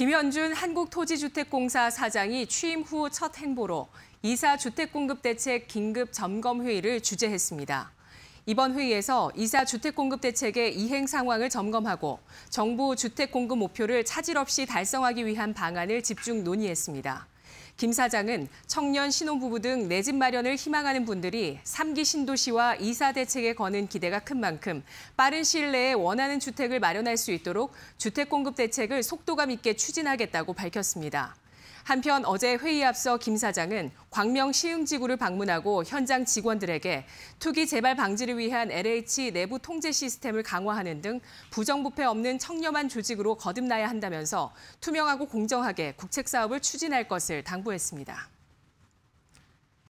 김현준 한국토지주택공사 사장이 취임 후 첫 행보로 이사 주택공급대책 긴급 점검회의를 주재했습니다. 이번 회의에서 이사 주택공급대책의 이행 상황을 점검하고 정부 주택공급 목표를 차질 없이 달성하기 위한 방안을 집중 논의했습니다. 김 사장은 청년 신혼부부 등 내 집 마련을 희망하는 분들이 3기 신도시와 이사 대책에 거는 기대가 큰 만큼 빠른 시일 내에 원하는 주택을 마련할 수 있도록 주택 공급 대책을 속도감 있게 추진하겠다고 밝혔습니다. 한편 어제 회의 앞서 김 사장은 광명 시흥지구를 방문하고 현장 직원들에게 투기 재발 방지를 위한 LH 내부 통제 시스템을 강화하는 등 부정부패 없는 청렴한 조직으로 거듭나야 한다면서 투명하고 공정하게 국책 사업을 추진할 것을 당부했습니다.